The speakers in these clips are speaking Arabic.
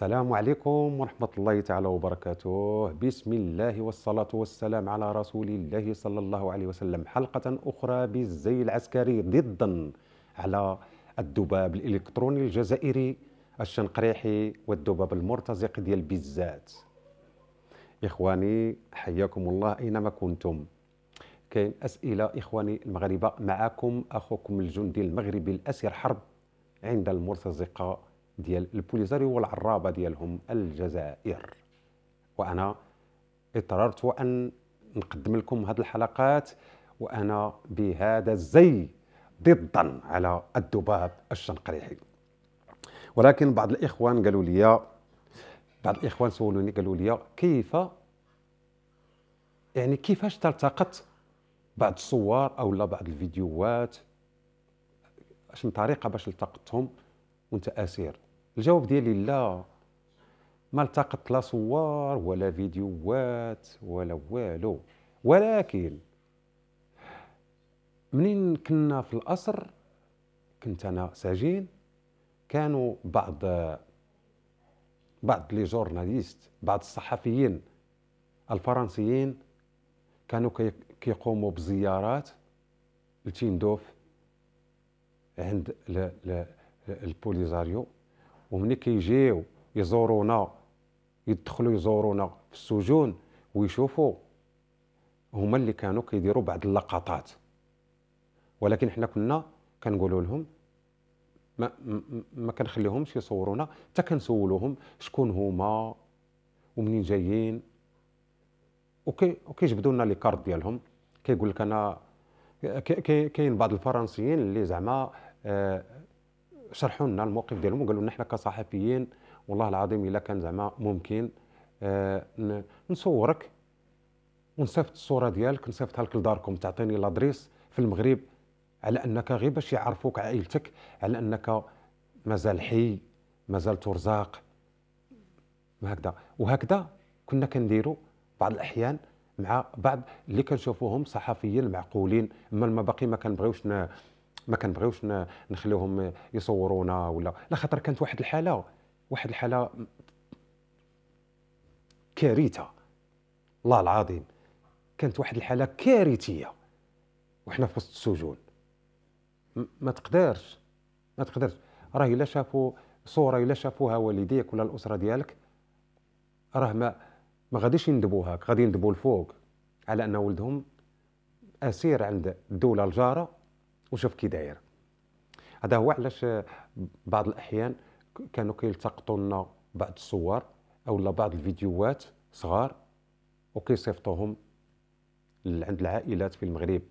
السلام عليكم ورحمة الله تعالى وبركاته بسم الله والصلاة والسلام على رسول الله صلى الله عليه وسلم حلقة أخرى بالزي العسكري ضدا على الذباب الإلكتروني الجزائري الشنقريحي والذباب المرتزق ديال بالذات إخواني حياكم الله أينما كنتم كاين أسئلة إخواني المغاربة معكم أخوكم الجندي المغربي الأسير حرب عند المرتزقة ديال البوليزاريو والعرابه ديالهم الجزائر وانا اضطررت ان نقدم لكم هذه الحلقات وانا بهذا الزي ضدا على الذباب الشنقريحي ولكن بعض الاخوان قالوا لي بعض الاخوان سولوني قالوا لي كيف يعني كيفاش تلتقط بعض الصور او لا بعض الفيديوهات شنو طريقه باش التقطتهم وانت اسير الجواب ديالي لا ما التقط لا صور ولا فيديوهات ولا والو ولكن منين كنا في القصر كنت انا سجين كانوا بعض بعض لي جورناليست بعض الصحفيين الفرنسيين كانوا كيقوموا بزيارات لتيندوف عند البوليزاريو ومن كيجيو يزورونا يدخلوا يزورونا في السجون ويشوفوا هما اللي كانوا كيديروا بعض اللقطات ولكن حنا كنا كنقولوا لهم ما ما كنخليهمش يصورونا حتى كنسولوهم شكون هما ومنين جايين وكي وكيجبدوا لنا لي كارت ديالهم كيقول لك انا كاين بعض الفرنسيين اللي زعما آه، شرحوا لنا الموقف ديالهم وقالوا لنا احنا كصحفيين والله العظيم الا كان زعما ممكن آه، نصورك ونصيفط الصوره ديالك نصيفطها لك لداركم تعطيني لادريس في المغرب على انك غير باش يعرفوك عائلتك على انك مازال حي مازال ترزاق وهكذا وهكذا كنا كنديروا بعض الاحيان مع بعض اللي كنشوفوهم صحفيين معقولين اما ما باقي ما كنبغيوش ما كنبغيوش نخليوهم يصورونا ولا لا خاطر كانت واحد الحاله واحد الحاله كارثه الله العظيم كانت واحد الحاله كارثيه وحنا في وسط السجون ما تقدرش ما تقدرش راه الا شافوا صوره الا شافوها والديك ولا الاسره ديالك راه ما ما غاديش يندبوها غادي يندبوا الفوق على ان ولدهم اسير عند الدوله الجاره وشوف كي داير هذا هو علاش بعض الاحيان كانوا كيلتقطوا لنا بعض الصور اولا بعض الفيديوهات صغار وكيصيفطوهم عند العائلات في المغرب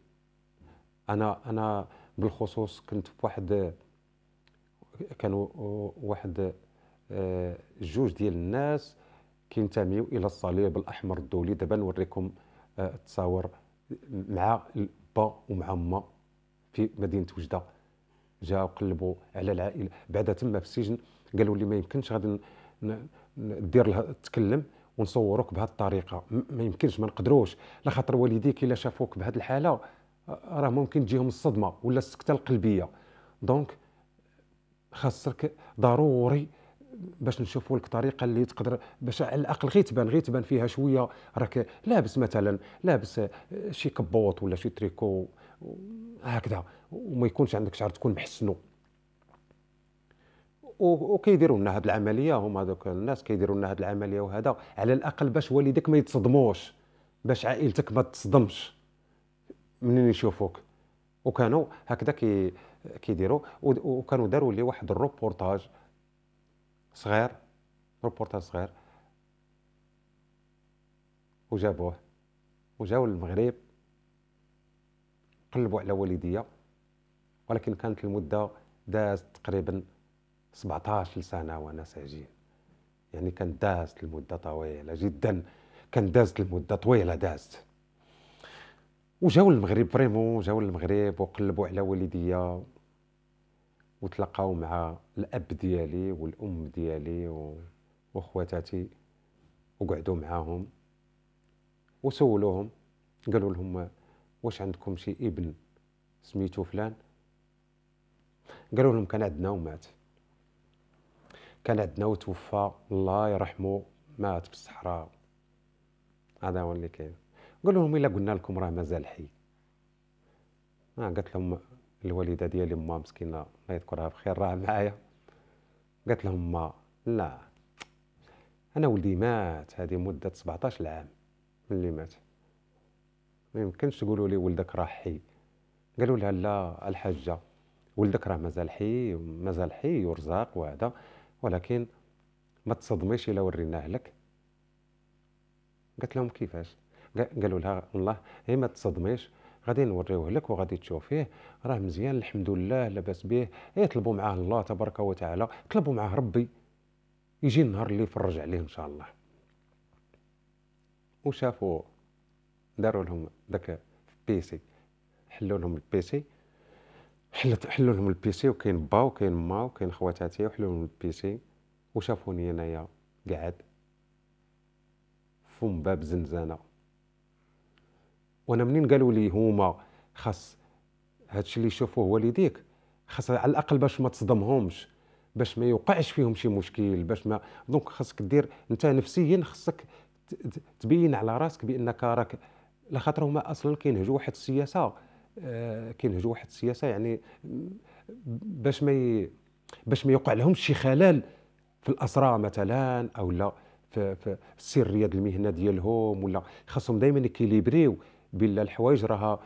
انا انا بالخصوص كنت في واحد كانوا واحد آه، جوج ديال الناس كينتميو الى الصليب الاحمر الدولي دابا نوريكم آه، التصاور مع با ومع ما في مدينه وجده جا وقلبوا على العائله بعدا تما في السجن قالوا لي ما يمكنش غادي دير تكلم ونصوروك بهذه الطريقه ما يمكنش ما نقدروش لا خاطر والديك الا شافوك بهذه الحاله آه، راه ممكن تجيهم الصدمه ولا السكته القلبيه دونك خاصك ضروري باش نشوفوا لك طريقه اللي تقدر باش على الاقل غير تبان غير تبان فيها شويه راك لابس مثلا لابس آه، شي كبوط ولا شي تريكو هكذا وما يكونش عندك شعر تكون محسنو وكيديروا لنا هذه العمليه هما دوك الناس كيديروا لنا هذه العمليه وهذا على الاقل باش والديك ما يتصدموش باش عائلتك ما تصدمش منين يشوفوك وكانوا هكذا كي كيديروا وكانوا داروا لي واحد الروبورتاج صغير روبورتاج صغير وجابوه وجاو للمغرب قلبوا على والديا ولكن كانت المده دازت تقريبا 17 سنه وانا ساجين يعني كان دازت المده طويله جدا كان دازت المده طويله دازت وجاو المغرب فريمون جاو المغرب وقلبوا على والديا وتلاقاو مع الاب ديالي والام ديالي وخواتاتي وقعدوا معاهم وسولوهم قالوا لهم واش عندكم شي ابن سميتو فلان قالوا لهم كان عندنا ومات كان عندنا وتوفى الله يرحمه مات في الصحراء هذا هو اللي كاين قالوا لهم الا قلنا لكم راه مازال حي آه قالت لهم الوالده ديالي ما مسكينه الله يذكرها بخير راه معايا قالت لهم ما لا انا ولدي مات هذه مده 17 عام ملي مات ما يمكنش تقولوا لي ولدك راه حي قالوا لها لا الحاجه ولدك راه مازال حي مازال حي ورزاق وهذا ولكن ما تصدميش الا وريناه لك قالت لهم كيفاش قالوا لها والله هي إيه ما تصدميش غادي نوريوه لك وغادي تشوفيه راه مزيان الحمد لله لاباس به يطلبوا إيه معاه الله تبارك وتعالى طلبوا معاه ربي يجي النهار اللي يفرج عليه ان شاء الله وشافوا داروا لهم ذاك بيسي حلوا لهم البيسي حلت حلوا لهم البيسي وكاين با وكاين ما وكاين خواتاتي وحلوا لهم البيسي وشافوني انايا قاعد فم باب زنزانه وانا منين قالوا لي هما خاص هادشي اللي يشوفوه والديك خاص على الاقل باش ما تصدمهمش باش ما يوقعش فيهم شي مشكل باش ما دونك خاصك دير انت نفسيا خاصك تبين على راسك بانك راك لخاطر هما اصلا كينهجوا واحد السياسه آه، كينهجوا واحد السياسه يعني باش ما ي... باش ما يوقع لهمش شي خلل في الاسرى مثلا او لا في, في السريه ديال المهنه ديالهم ولا خاصهم دائما يكيليبريو بلا الحوايج راها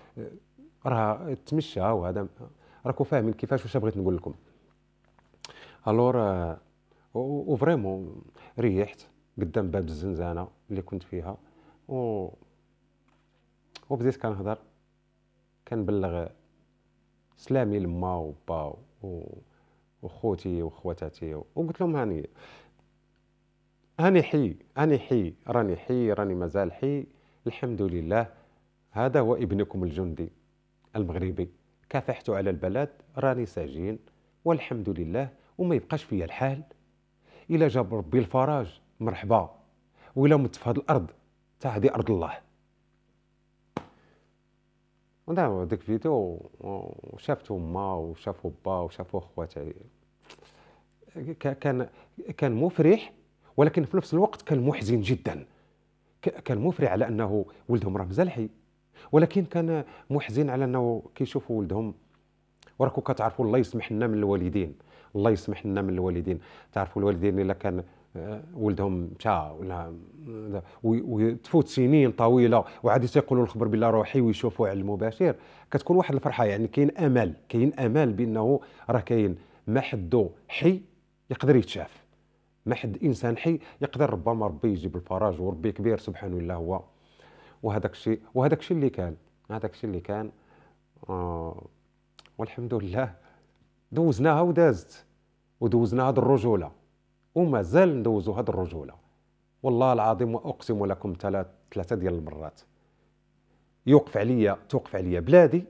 راها تمشى وهذا راكم فاهمين كيفاش واش بغيت نقول لكم الور وفريمون ريحت قدام باب الزنزانه اللي كنت فيها و وبديت كنهضر كنبلغ سلامي لما وبا وخوتي وخواتاتي وقلت لهم هاني هاني حي هاني حي راني حي راني مازال حي الحمد لله هذا هو ابنكم الجندي المغربي كافحت على البلد راني ساجين والحمد لله وما يبقاش فيا الحال الا جاب ربي الفراج مرحبا ولا مت في هذه الارض تاع هذه ارض الله وداروا ديك فيديو وشافته ما وشافو با وشافو خواتي كان كان مفرح ولكن في نفس الوقت كان محزن جدا كان مفرح على انه ولدهم راه مازال حي ولكن كان محزن على انه كيشوفوا ولدهم وراكم كتعرفوا الله يسمح لنا من الوالدين الله يسمح لنا من الوالدين تعرفوا الوالدين الا كان ولدهم مشى ولا وتفوت سنين طويله وعاد تيقولوا الخبر بالله روحي ويشوفوا على المباشر كتكون واحد الفرحه يعني كاين امل كاين امل بانه راه كاين ما حدو حي يقدر يتشاف ما حد انسان حي يقدر ربما ربي يجيب الفرج وربي كبير سبحانه الله هو وهذاك الشيء وهذاك الشيء اللي كان هذاك الشيء اللي كان آه والحمد لله دوزناها ودازت ودوزنا هذه الرجوله ومازال ندوزو هاد الرجوله والله العظيم واقسم لكم ثلاثه ديال المرات يوقف عليا توقف عليا بلادي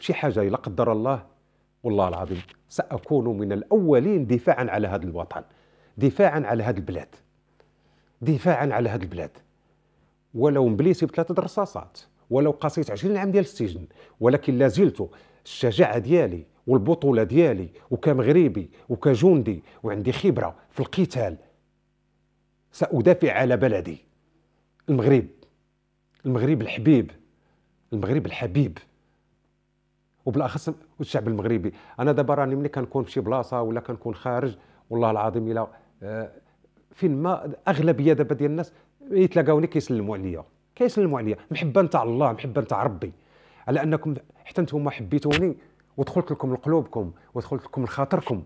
بشي حاجه لا قدر الله والله العظيم ساكون من الاولين دفاعا على هذا الوطن دفاعا على هاد البلاد دفاعا على هاد البلاد ولو مبليسي بثلاثه الرصاصات ولو قصيت 20 عام ديال السجن ولكن لازلت الشجاعه ديالي والبطولة ديالي وكمغربي وكجندي وعندي خبرة في القتال سأدافع على بلدي المغرب المغرب الحبيب المغرب الحبيب وبالاخص الشعب المغربي انا دابا راني ملي كنكون في شي بلاصه ولا كنكون خارج والله العظيم الا آه، فين ما اغلبيه دابا ديال الناس يتلاقاوني كيسلموا عليا كيسلموا عليا محبه نتاع الله محبه نتاع ربي على انكم حتى نتوما حبيتوني ودخلت لكم لقلوبكم ودخلت لكم لخاطركم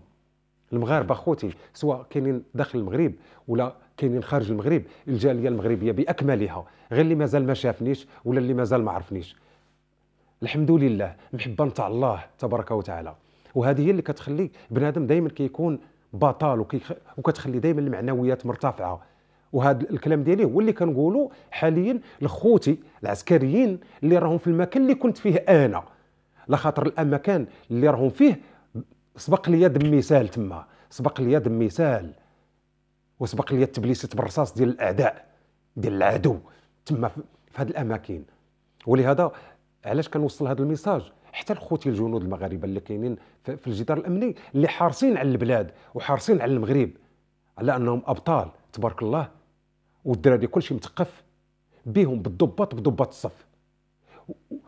المغاربه خوتي سواء كاينين داخل المغرب ولا كاينين خارج المغرب الجاليه المغربيه باكملها غير اللي مازال ما شافنيش ولا اللي مازال ما عرفنيش الحمد لله محبه نتاع الله تبارك وتعالى وهذه هي اللي كتخلي بنادم دائما كيكون بطال وكتخلي دائما المعنويات مرتفعه وهذا الكلام ديالي هو اللي كنقولوا حاليا لخوتي العسكريين اللي راهم في المكان اللي كنت فيه انا لخاطر الاماكن اللي راهم فيه سبق لي دم مثال تما سبق لي دم مثال وسبق لي تبليست بالرصاص ديال الاعداء ديال العدو تما في هذه الاماكن ولهذا علاش كنوصل هذا الميساج حتى لخوتي الجنود المغاربه اللي كاينين في الجدار الامني اللي حارسين على البلاد وحارسين على المغرب على انهم ابطال تبارك الله والدراري كلشي متقف بهم بالضباط بضباط الصف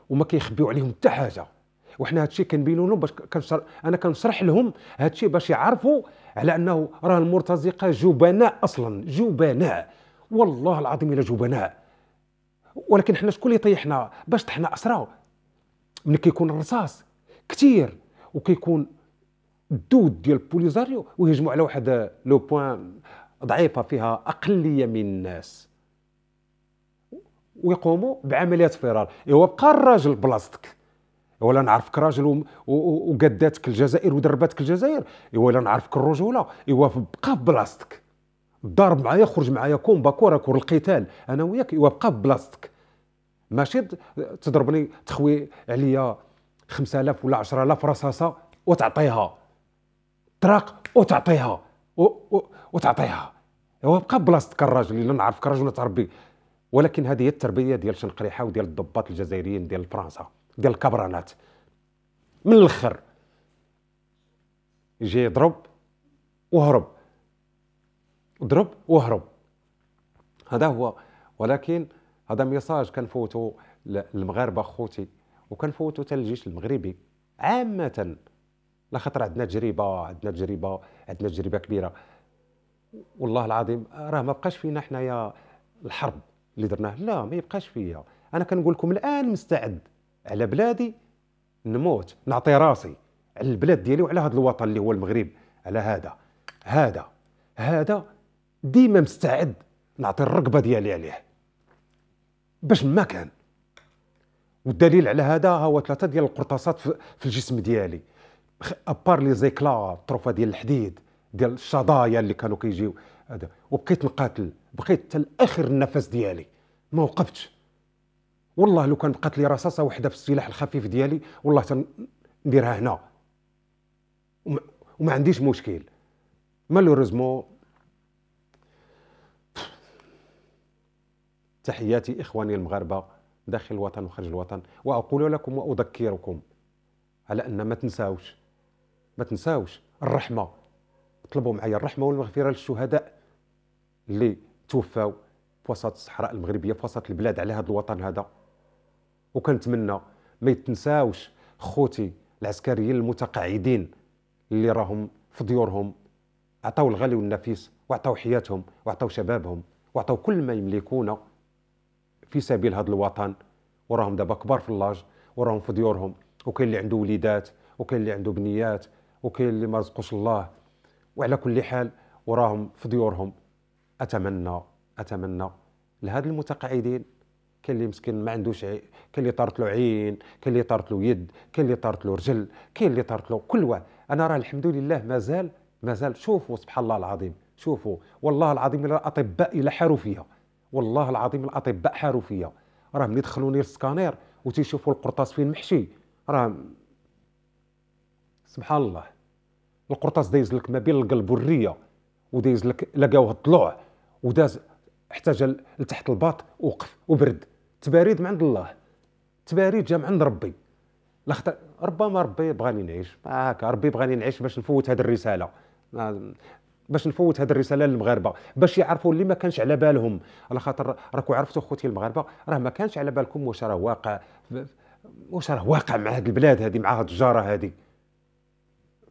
وما كيخبيو عليهم حتى حاجه وحنا هادشي كنبينو لهم باش كنشر... انا كنشرح لهم هادشي باش يعرفوا على انه راه المرتزقه جبناء اصلا جبناء والله العظيم الا جبناء ولكن حنا شكون اللي طيحنا باش طحنا اسرى ملي كيكون الرصاص كثير وكيكون الدود ديال البوليزاريو ويهجموا على واحد لو بوان ضعيفه فيها اقليه من الناس ويقوموا بعمليات فرار ايوا بقى الراجل بلاصتك ولا نعرفك راجل وقداتك الجزائر ودرباتك الجزائر ولا نعرفك الرجوله ايوا بقى في بلاصتك ضارب معايا خرج معايا كومبا كورا كور القتال انا وياك ايوا بقى في بلاصتك ماشي تضربني تخوي عليا 5000 ولا 10000 رصاصه وتعطيها طراق وتعطيها وتعطيها هو بقى بلاصتك الراجل الا نعرفك راجل تربي ولكن هذه هي التربيه ديال شنقريحه وديال الضباط الجزائريين ديال فرنسا ديال كبرانات من الاخر يجي يضرب وهرب ضرب وهرب هذا هو ولكن هذا ميساج كنفوتو للمغاربه خوتي وكنفوتو حتى الجيش المغربي عامه لا خطر عندنا تجربه عندنا تجربه عندنا تجربه كبيره والله العظيم راه ما بقاش فينا حنايا الحرب اللي درناه لا ما يبقاش فيا انا كنقول لكم الان مستعد على بلادي نموت نعطي راسي على البلاد ديالي وعلى هذا الوطن اللي هو المغرب على هذا هذا هذا ديما مستعد نعطي الركبه ديالي عليه باش ما كان والدليل على هذا هو ثلاثه ديال القرطاسات في الجسم ديالي ابار لي زيكلا طرفة ديال الحديد ديال الشظايا اللي كانوا كيجيو هذا وبقيت نقاتل بقيت حتى لاخر النفس ديالي ما وقفتش والله لو كان بقات لي رصاصه وحده في السلاح الخفيف ديالي والله تنديرها هنا وما, وما عنديش مشكل مالوريزمون تحياتي اخواني المغاربه داخل الوطن وخارج الوطن واقول لكم واذكركم على ان ما تنساوش ما تنساوش الرحمه اطلبوا معايا الرحمه والمغفره للشهداء اللي توفوا في وسط الصحراء المغربيه في وسط البلاد على هذا الوطن هذا وكنتمنى ما يتنساوش خوتي العسكريين المتقاعدين اللي راهم في ديورهم عطاو الغالي والنفيس وعطاو حياتهم وعطاو شبابهم وعطاو كل ما يملكونه في سبيل هذا الوطن وراهم دابا كبار في اللاج وراهم في ديورهم وكاين اللي عنده وليدات وكاين اللي عنده بنيات وكاين اللي ما رزقوش الله وعلى كل حال وراهم في ديورهم اتمنى اتمنى لهاد المتقاعدين كاين اللي مسكين ما عندوش كاين اللي طارت له عين كاين اللي طارت له يد كاين اللي طارت له رجل كاين اللي طارت له كل واحد انا راه الحمد لله مازال مازال شوفوا سبحان الله العظيم شوفوا والله العظيم الاطباء الى حاروا فيا والله العظيم الاطباء حاروا فيا راه ملي دخلوني للسكانير وتيشوفوا القرطاس فين محشي راه سبحان الله القرطاس دايز لك ما بين القلب والريه ودايز لك لقاوه الضلوع وداز احتاج لتحت الباط وقف وبرد تباريد من عند الله تباريد جا من عند ربي لخطر ربما ربي بغاني نعيش هكا ربي بغاني نعيش باش نفوت هذه الرساله باش نفوت هذه الرساله للمغاربه باش يعرفوا اللي ما كانش على بالهم على خاطر راكو عرفتوا خوتي المغاربه راه ما كانش على بالكم واش راه واقع واش راه واقع مع هذه البلاد هذه مع هذه الجاره هذه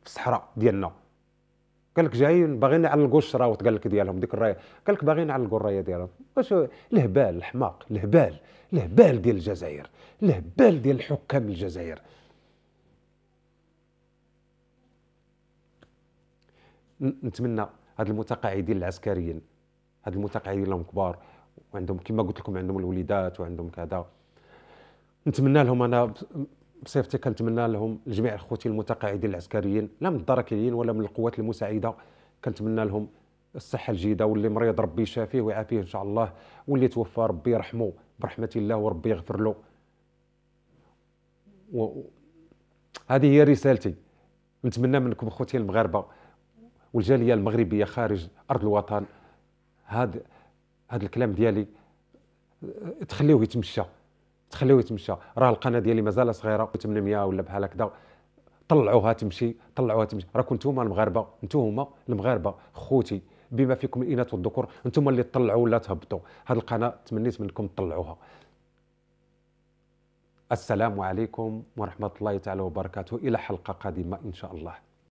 في الصحراء ديالنا قال لك جايين باغيين على القشره قال لك ديالهم ديك الرايه قال لك باغيين على الرايه ديالهم واش الهبال الحماق الهبال الهبال ديال الجزائر الهبال ديال حكام الجزائر نتمنى هاد المتقاعدين العسكريين هاد المتقاعدين لهم كبار وعندهم كما قلت لكم عندهم الوليدات وعندهم كذا نتمنى لهم انا بصفتي كنتمنى لهم لجميع اخوتي المتقاعدين العسكريين لا من الدركيين ولا من القوات المساعده كنتمنى لهم الصحه الجيده واللي مريض ربي يشافيه ويعافيه ان شاء الله واللي توفى ربي يرحمه برحمه الله وربي يغفر له و... هذه هي رسالتي نتمنى منكم اخوتي المغاربه والجاليه المغربيه خارج ارض الوطن هذا هذا الكلام ديالي آه، تخليوه يتمشى تخليوه يتمشى راه القناه ديالي مازال صغيره 800 ولا بحال هكذا طلعوها تمشي طلعوها تمشي راكم نتوما المغاربه نتوما المغاربه خوتي بما فيكم الاناث والذكور نتوما اللي تطلعوا ولا تهبطوا هذه القناه تمنيت منكم تطلعوها السلام عليكم ورحمه الله تعالى وبركاته الى حلقه قادمه ان شاء الله